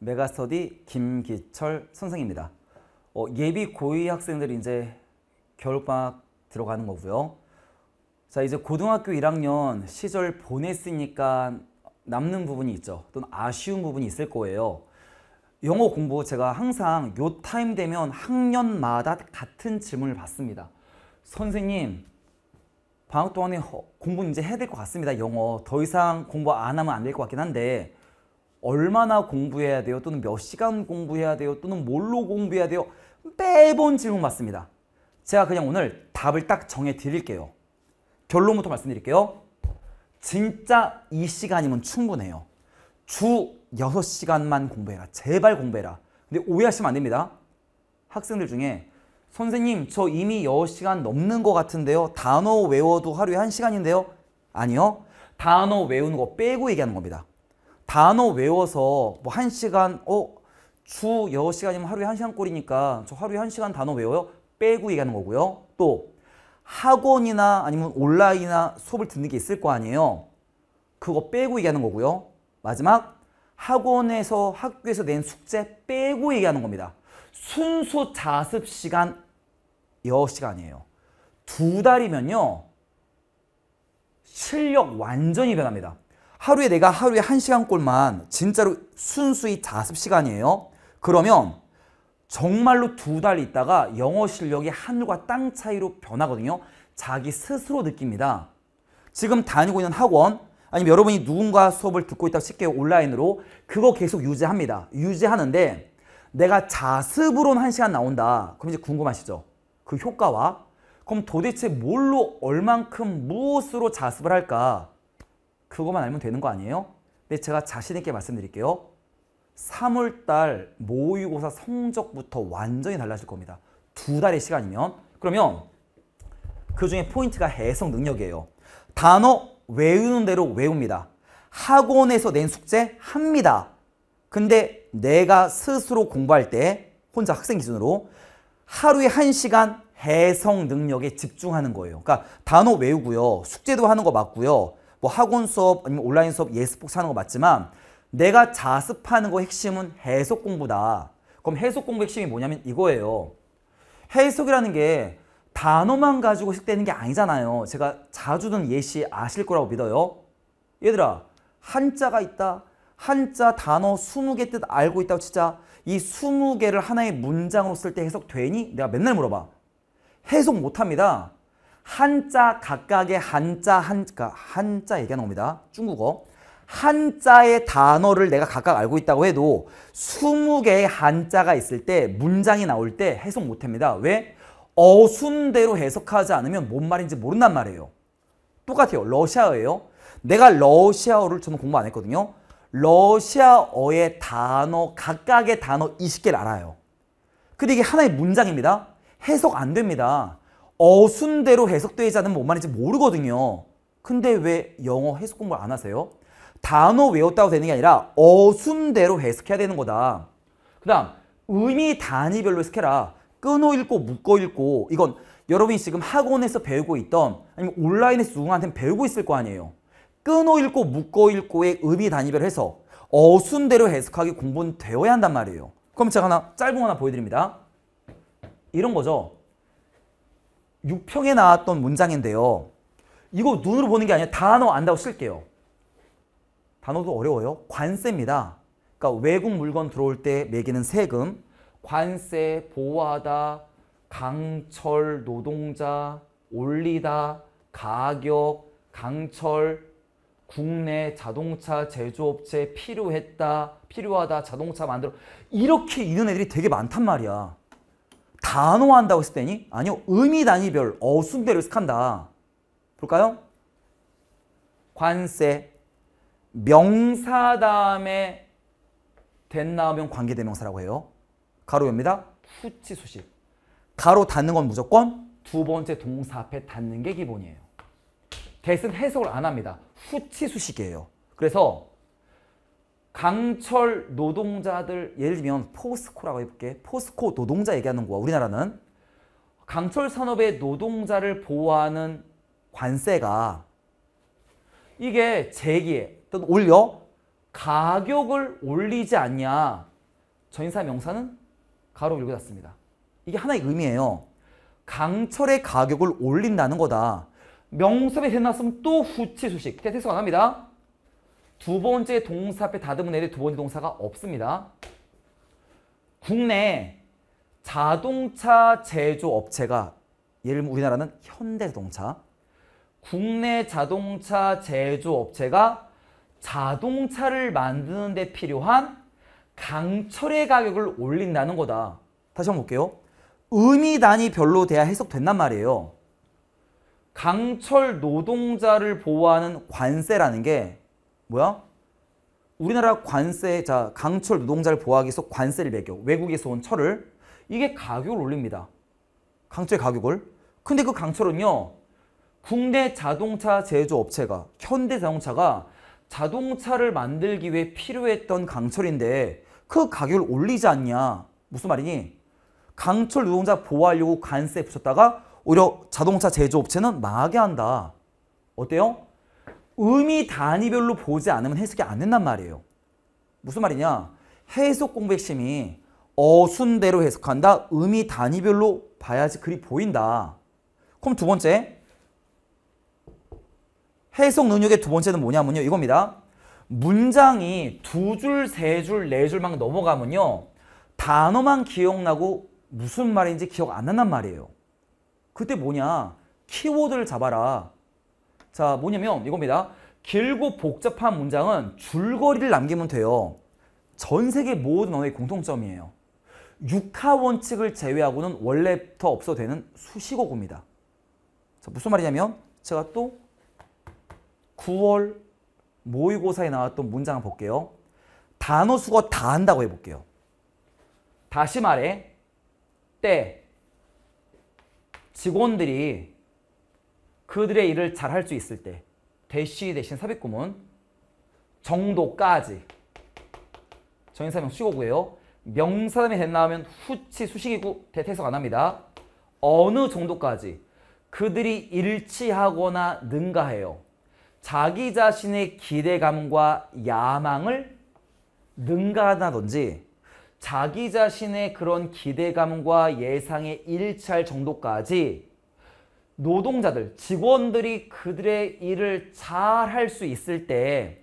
메가스터디 김기철 선생입니다. 어, 예비 고2 학생들이 이제 겨울방학 들어가는 거고요. 자 이제 고등학교 1학년 시절 보냈으니까 남는 부분이 있죠. 또는 아쉬운 부분이 있을 거예요. 영어 공부 제가 항상 요 타임 되면 학년마다 같은 질문을 받습니다. 선생님 방학 동안에 공부 이제 해야 될 것 같습니다. 영어 더 이상 공부 안 하면 안 될 것 같긴 한데 얼마나 공부해야 돼요? 또는 몇 시간 공부해야 돼요? 또는 뭘로 공부해야 돼요? 매번 질문 받습니다. 제가 그냥 오늘 답을 딱 정해 드릴게요. 결론부터 말씀드릴게요. 진짜 이 시간이면 충분해요. 주 6시간만 공부해라. 제발 공부해라. 근데 오해하시면 안 됩니다. 학생들 중에 선생님 저 이미 6시간 넘는 것 같은데요. 단어 외워도 하루에 1시간인데요. 아니요. 단어 외우는 거 빼고 얘기하는 겁니다. 단어 외워서 뭐한 시간 어주6 시간이면 하루에 한 시간 꼴이니까 저 하루에 한 시간 단어 외워요 빼고 얘기하는 거고요 또 학원이나 아니면 온라인이나 수업을 듣는 게 있을 거 아니에요 그거 빼고 얘기하는 거고요 마지막 학원에서 학교에서 낸 숙제 빼고 얘기하는 겁니다 순수 자습 시간 6 시간이에요 두 달이면요 실력 완전히 변합니다 하루에 내가 하루에 한시간꼴만 진짜로 순수히 자습 시간이에요. 그러면 정말로 두 달 있다가 영어 실력이 하늘과 땅 차이로 변하거든요. 자기 스스로 느낍니다. 지금 다니고 있는 학원 아니면 여러분이 누군가 수업을 듣고 있다고 쉽게 온라인으로 그거 계속 유지합니다. 유지하는데 내가 자습으로는 한시간 나온다. 그럼 이제 궁금하시죠? 그 효과와 그럼 도대체 뭘로 얼만큼 무엇으로 자습을 할까? 그것만 알면 되는 거 아니에요? 근데 제가 자신 있게 말씀드릴게요. 3월달 모의고사 성적부터 완전히 달라질 겁니다. 두 달의 시간이면. 그러면 그 중에 포인트가 해석 능력이에요. 단어 외우는 대로 외웁니다. 학원에서 낸 숙제 합니다. 근데 내가 스스로 공부할 때 혼자 학생 기준으로 하루에 1시간 해석 능력에 집중하는 거예요. 그러니까 단어 외우고요. 숙제도 하는 거 맞고요. 뭐 학원 수업 아니면 온라인 수업 예습복 사는 거 맞지만 내가 자습하는 거 핵심은 해석 공부다. 그럼 해석 공부 핵심이 뭐냐면 이거예요. 해석이라는 게 단어만 가지고 식되는 게 아니잖아요. 제가 자주 든 예시 아실 거라고 믿어요. 얘들아 한자가 있다. 한자 단어 20개 뜻 알고 있다고 치자. 이 20개를 하나의 문장으로 쓸 때 해석되니? 내가 맨날 물어봐. 해석 못합니다. 한자 각각의 한자 한자러 그러니까 한자 얘기가 나옵니다. 중국어 한자의 단어를 내가 각각 알고 있다고 해도 20개의 한자가 있을 때 문장이 나올 때 해석 못합니다. 왜? 어순대로 해석하지 않으면 뭔 말인지 모른단 말이에요. 똑같아요. 러시아어예요. 내가 러시아어를 저는 공부 안 했거든요. 러시아어의 단어, 각각의 단어 20개를 알아요. 근데 이게 하나의 문장입니다. 해석 안 됩니다. 어순대로 해석되지 않으면 뭔 말인지 모르거든요. 근데 왜 영어 해석 공부를 안 하세요? 단어 외웠다고 되는 게 아니라 어순대로 해석해야 되는 거다. 그 다음 의미 단위별로 해석해라. 끊어 읽고 묶어 읽고 이건 여러분이 지금 학원에서 배우고 있던 아니면 온라인에서 누군가한테 배우고 있을 거 아니에요. 끊어 읽고 묶어 읽고의 의미 단위별 해석 어순대로 해석하기 공부는 되어야 한단 말이에요. 그럼 제가 하나 짧은 거 하나 보여드립니다. 이런 거죠. 6평에 나왔던 문장인데요. 이거 눈으로 보는 게 아니라 단어 안다고 쓸게요. 단어도 어려워요. 관세입니다. 그러니까 외국 물건 들어올 때 매기는 세금, 관세, 보호하다, 강철, 노동자, 올리다, 가격, 강철, 국내 자동차 제조업체 필요했다, 필요하다, 자동차 만들어 이렇게 있는 애들이 되게 많단 말이야. 단호한다고 했을 때니 아니요 의미 단위별 어순대로 해석한다 볼까요? 관세 명사 다음에 된 나오면 관계대명사라고 해요 가로입니다 후치 수식 가로 닫는 건 무조건 두 번째 동사 앞에 닫는 게 기본이에요 대신 해석을 안 합니다 후치 수식이에요 그래서 강철 노동자들 예를 들면 포스코라고 해볼게. 포스코 노동자 얘기하는 거야. 우리나라는 강철 산업의 노동자를 보호하는 관세가 이게 제기에 또 올려 가격을 올리지 않냐. 전사 명사는 가로 읽고 닫습니다. 이게 하나의 의미예요. 강철의 가격을 올린다는 거다. 명섭이 해놨으면 또 후치 수식. 대퇴수안 합니다. 두 번째 동사 앞에 다듬은 애들 두 번째 동사가 없습니다. 국내 자동차 제조업체가 예를 들면 우리나라는 현대자동차 국내 자동차 제조업체가 자동차를 만드는 데 필요한 강철의 가격을 올린다는 거다. 다시 한번 볼게요. 의미단이 별로 돼야 해석된단 말이에요. 강철 노동자를 보호하는 관세라는 게 뭐야? 우리나라 관세, 자 강철 노동자를 보호하기 위해서 관세를 매겨. 외국에서 온 철을. 이게 가격을 올립니다. 강철 가격을. 근데 그 강철은요. 국내 자동차 제조업체가, 현대자동차가 자동차를 만들기 위해 필요했던 강철인데 그 가격을 올리지 않냐. 무슨 말이니? 강철 노동자 보호하려고 관세 붙였다가 오히려 자동차 제조업체는 망하게 한다. 어때요? 의미 단위별로 보지 않으면 해석이 안 된단 말이에요. 무슨 말이냐? 해석 공부 핵심이 어순대로 해석한다. 의미 단위별로 봐야지 글이 보인다. 그럼 두 번째 해석 능력의 두 번째는 뭐냐면요. 이겁니다. 문장이 두 줄, 세 줄, 네 줄만 넘어가면요. 단어만 기억나고 무슨 말인지 기억 안 난단 말이에요. 그때 뭐냐? 키워드를 잡아라. 자, 뭐냐면 이겁니다. 길고 복잡한 문장은 줄거리를 남기면 돼요. 전 세계 모든 언어의 공통점이에요. 육하 원칙을 제외하고는 원래부터 없어도 되는 수식어구입니다. 자, 무슨 말이냐면 제가 또 9월 모의고사에 나왔던 문장을 볼게요. 단어 수거 다 한다고 해볼게요. 다시 말해 때 직원들이 그들의 일을 잘 할 수 있을 때 대시 대신 삽입구문 정도까지 정인사명 수식어고요. 명사담이 된 나오면 후치 수식이고 대퇴석 안 합니다. 어느 정도까지 그들이 일치하거나 능가해요. 자기 자신의 기대감과 야망을 능가하다든지 자기 자신의 그런 기대감과 예상에 일치할 정도까지 노동자들, 직원들이 그들의 일을 잘 할 수 있을 때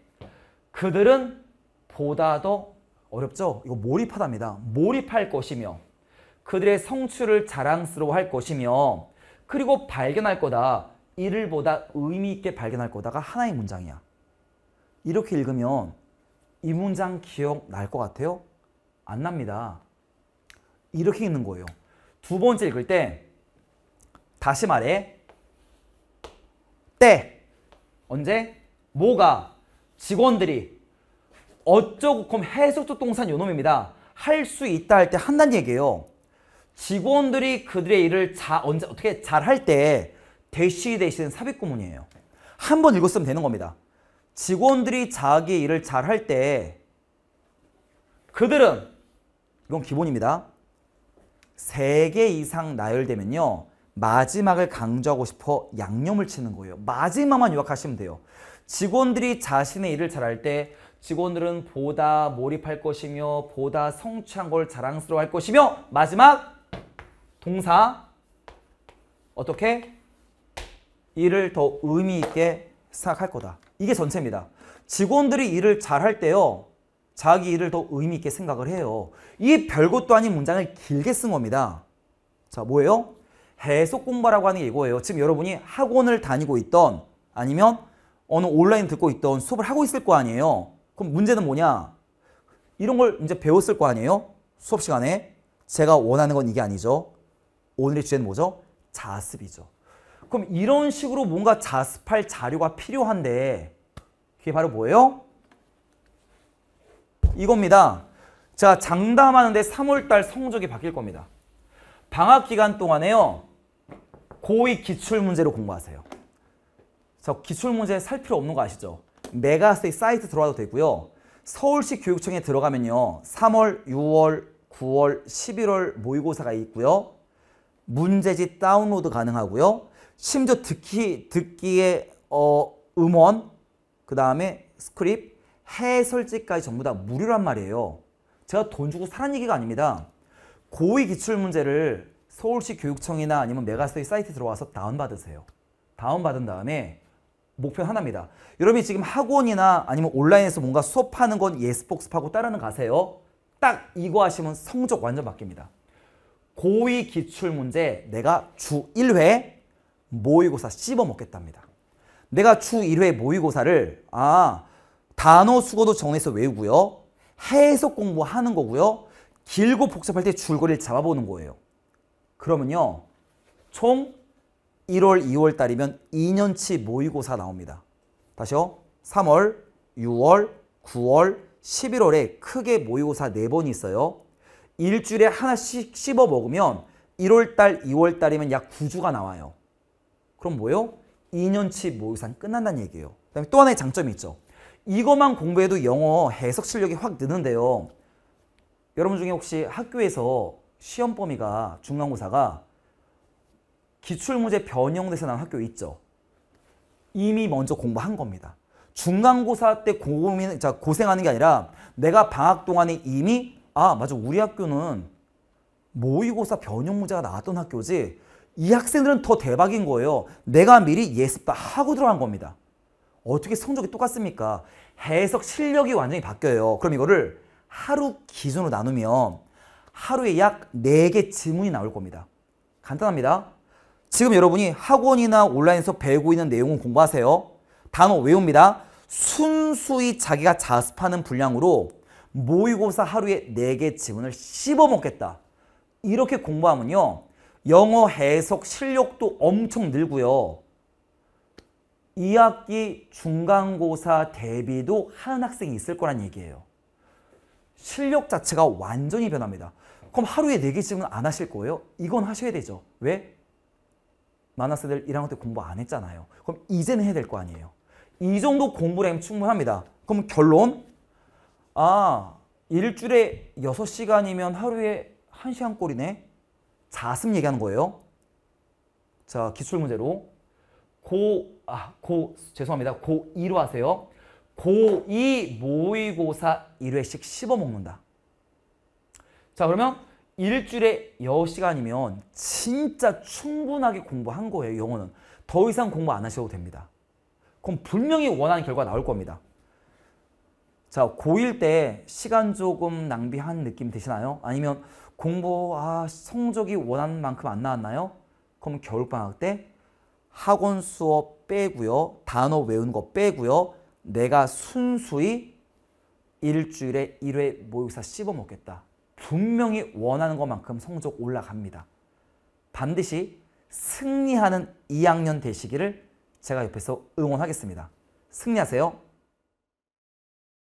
그들은 보다 더 어렵죠? 이거 몰입하답니다. 몰입할 것이며 그들의 성취를 자랑스러워할 것이며 그리고 발견할 거다. 이를 보다 의미 있게 발견할 거다가 하나의 문장이야. 이렇게 읽으면 이 문장 기억 날 것 같아요? 안 납니다. 이렇게 읽는 거예요. 두 번째 읽을 때 다시 말해 때 언제 뭐가 직원들이 어쩌고 그럼 해석조 동산 요놈입니다. 할 수 있다 할 때 한단 얘기예요. 직원들이 그들의 일을 자, 언제 어떻게 잘 할 때 대시 대신 삽입구문이에요. 한 번 읽었으면 되는 겁니다. 직원들이 자기 일을 잘 할 때 그들은 이건 기본입니다. 3개 이상 나열되면요. 마지막을 강조하고 싶어 양념을 치는 거예요. 마지막만 요약하시면 돼요. 직원들이 자신의 일을 잘할 때 직원들은 보다 몰입할 것이며 보다 성취한 걸 자랑스러워할 것이며 마지막 동사 어떻게 일을 더 의미 있게 생각할 거다. 이게 전체입니다. 직원들이 일을 잘할 때요. 자기 일을 더 의미 있게 생각을 해요. 이 별것도 아닌 문장을 길게 쓴 겁니다. 자, 뭐예요? 배속 공부라고 하는 게 이거예요. 지금 여러분이 학원을 다니고 있던 아니면 어느 온라인 듣고 있던 수업을 하고 있을 거 아니에요. 그럼 문제는 뭐냐? 이런 걸 이제 배웠을 거 아니에요? 수업 시간에 제가 원하는 건 이게 아니죠. 오늘의 주제는 뭐죠? 자습이죠. 그럼 이런 식으로 뭔가 자습할 자료가 필요한데 그게 바로 뭐예요? 이겁니다. 자, 장담하는데 3월달 성적이 바뀔 겁니다. 방학 기간 동안에요. 고위 기출 문제로 공부하세요. 저 기출 문제 살 필요 없는 거 아시죠? 메가스테 사이트 들어와도 되고요. 서울시 교육청에 들어가면요. 3월, 6월, 9월, 11월 모의고사가 있고요. 문제집 다운로드 가능하고요. 심지어 듣기, 듣기의 어, 음원, 그 다음에 스크립, 해설지까지 전부 다 무료란 말이에요. 제가 돈 주고 사는 얘기가 아닙니다. 고의 기출문제를 서울시 교육청이나 아니면 메가스터디 사이트 들어와서 다운받으세요. 다운받은 다음에 목표 하나입니다. 여러분이 지금 학원이나 아니면 온라인에서 뭔가 수업하는 건 예스복습하고 따라는 가세요. 딱 이거 하시면 성적 완전 바뀝니다. 고위 기출문제 내가 주 1회 모의고사 씹어먹겠답니다. 내가 주 1회 모의고사를 아 단어 수거도 정해서 외우고요. 해석 공부하는 거고요. 길고 복잡할 때 줄거리를 잡아보는 거예요. 그러면요. 총 1월, 2월 달이면 2년치 모의고사 나옵니다. 다시요. 3월, 6월, 9월, 11월에 크게 모의고사 4번이 있어요. 일주일에 하나씩 씹어 먹으면 1월달, 2월달이면 약 9주가 나와요. 그럼 뭐예요? 2년치 모의고사는 끝난다는 얘기예요. 그다음에 또 하나의 장점이 있죠. 이것만 공부해도 영어 해석 실력이 확 느는데요. 여러분 중에 혹시 학교에서 시험 범위가 중간고사가 기출문제 변형돼서 나온 학교 있죠. 이미 먼저 공부한 겁니다. 중간고사 때 고민, 자, 고생하는 게 아니라 내가 방학 동안에 이미 아 맞아 우리 학교는 모의고사 변형 문제가 나왔던 학교지 이 학생들은 더 대박인 거예요. 내가 미리 예습도 하고 들어간 겁니다. 어떻게 성적이 똑같습니까? 해석 실력이 완전히 바뀌어요. 그럼 이거를 하루 기준으로 나누면 하루에 약 4개 지문이 나올 겁니다. 간단합니다. 지금 여러분이 학원이나 온라인에서 배우고 있는 내용을 공부하세요. 단어 외웁니다. 순수히 자기가 자습하는 분량으로 모의고사 하루에 4개 지문을 씹어먹겠다. 이렇게 공부하면요. 영어 해석 실력도 엄청 늘고요. 2학기 중간고사 대비도 하는 학생이 있을 거란 얘기예요. 실력 자체가 완전히 변합니다. 그럼 하루에 4개씩은 안 하실 거예요? 이건 하셔야 되죠. 왜? 마나스들 1학년 때 공부 안 했잖아요. 그럼 이제는 해야 될 거 아니에요. 이 정도 공부량 충분합니다. 그럼 결론? 아, 일주일에 6시간이면 하루에 1시간 꼴이네? 자습 얘기하는 거예요. 자, 기출문제로. 고, 아, 고, 죄송합니다. 고2로 하세요. 고2 모의고사 1회씩 씹어먹는다. 자 그러면 일주일에 10시간이면 진짜 충분하게 공부한 거예요. 영어는. 더 이상 공부 안 하셔도 됩니다. 그럼 분명히 원하는 결과 나올 겁니다. 자, 고1 때 시간 조금 낭비한 느낌 드시나요? 아니면 공부, 아, 성적이 원하는 만큼 안 나왔나요? 그럼 겨울방학 때 학원 수업 빼고요. 단어 외우거 빼고요. 내가 순수히 일주일에 1회 모의고사 씹어먹겠다. 분명히 원하는 것만큼 성적 올라갑니다. 반드시 승리하는 2학년 되시기를 제가 옆에서 응원하겠습니다. 승리하세요.